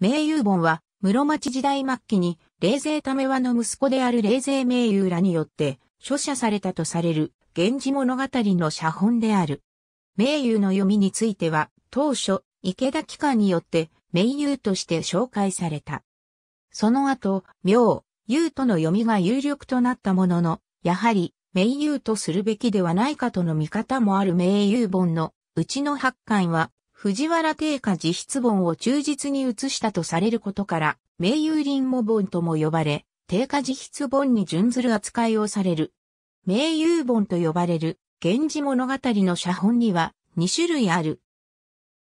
名友本は、室町時代末期に、霊勢為和の息子である霊勢名友らによって、書写されたとされる、源氏物語の写本である。名友の読みについては、当初、池田機関によって、名友として紹介された。その後、明、友との読みが有力となったものの、やはり、名友とするべきではないかとの見方もある名友本の、うちの八巻は、藤原定家自筆本を忠実に写したとされることから、名友林母本とも呼ばれ、定家自筆本に準ずる扱いをされる。名友本と呼ばれる、源氏物語の写本には2種類ある。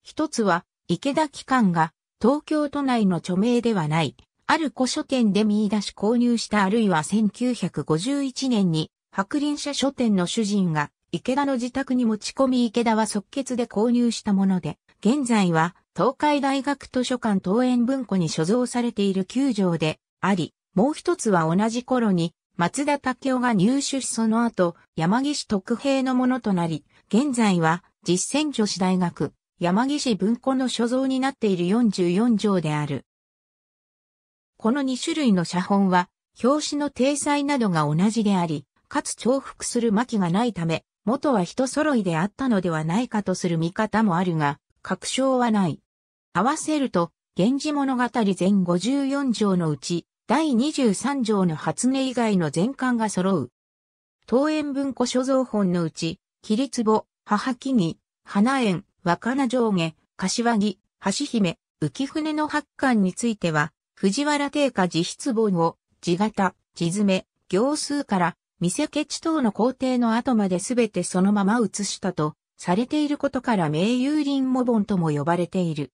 一つは、池田機関が東京都内の著名ではない、ある古書店で見出し購入したあるいは1951年に、白林社書店の主人が池田の自宅に持ち込み池田は即決で購入したもので、現在は東海大学図書館東園文庫に所蔵されている9条であり、もう一つは同じ頃に松田武雄が入手しその後、山岸特兵のものとなり、現在は実践女子大学、山岸文庫の所蔵になっている44条である。この2種類の写本は、表紙の体裁などが同じであり、かつ重複する巻がないため、元は人揃いであったのではないかとする見方もあるが、確証はない。合わせると、源氏物語全54条のうち、第23条の初音以外の全巻が揃う。東園文庫所蔵本のうち、桐壺、母木花園、若菜上下、柏木、橋姫、浮舟の八巻については、藤原定家自筆本を、字型、字詰行数から、見せケチ等の工程の後まで全てそのまま写したと、されていることから名優林モボンとも呼ばれている。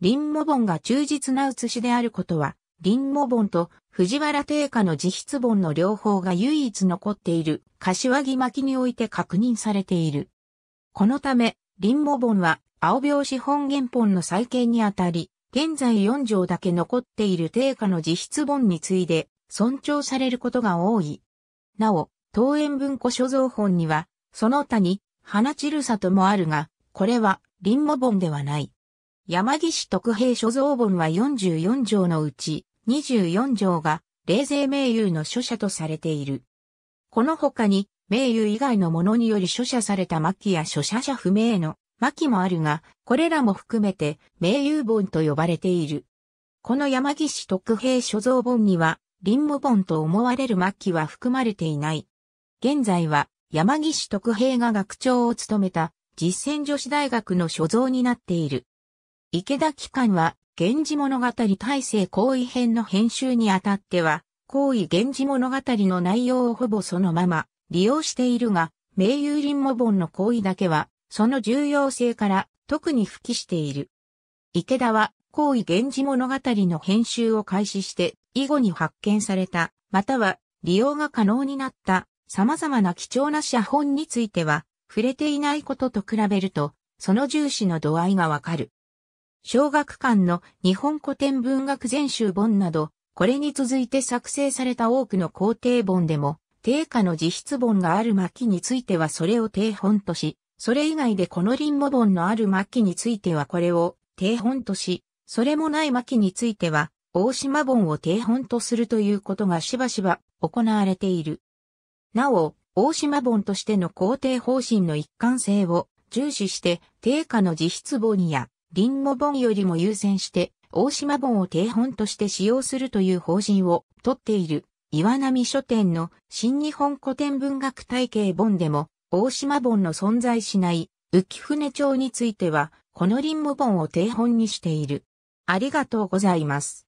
林モボンが忠実な写しであることは、林モボンと藤原定家の自筆本の両方が唯一残っている柏木巻において確認されている。このため、林モ本は青拍子本原本の再建にあたり、現在4条だけ残っている定家の自筆本に次いで尊重されることが多い。なお、東園文庫所蔵本には、その他に花散る里もあるが、これは林檎本ではない。山岸特兵所蔵本は44条のうち24条が冷静名誉の書写とされている。この他に名誉以外のものにより書写された巻や書写者不明の巻もあるが、これらも含めて名誉本と呼ばれている。この山岸特兵所蔵本には林檎本と思われる末期は含まれていない。現在は山岸徳平が学長を務めた実践女子大学の所蔵になっている。池田機関は、源氏物語大成行為編の編集にあたっては、行為源氏物語の内容をほぼそのまま利用しているが、名優林母本の行為だけは、その重要性から特に復帰している。池田は、行為源氏物語の編集を開始して、以後に発見された、または利用が可能になった様々な貴重な写本については、触れていないことと比べると、その重視の度合いがわかる。小学館の日本古典文学全集本など、これに続いて作成された多くの皇帝本でも、定価の自筆本がある巻についてはそれを定本とし、それ以外でこの臨母本のある末期についてはこれを定本とし、それもない末期については大島本を定本とするということがしばしば行われている。なお、大島盆としての皇帝方針の一貫性を重視して、定価の自筆本や林ゴ本よりも優先して、大島盆を定本として使用するという方針をとっている岩波書店の新日本古典文学体系本でも大島盆の存在しない浮舟町についてはこの林ゴ本を定本にしている。ありがとうございます。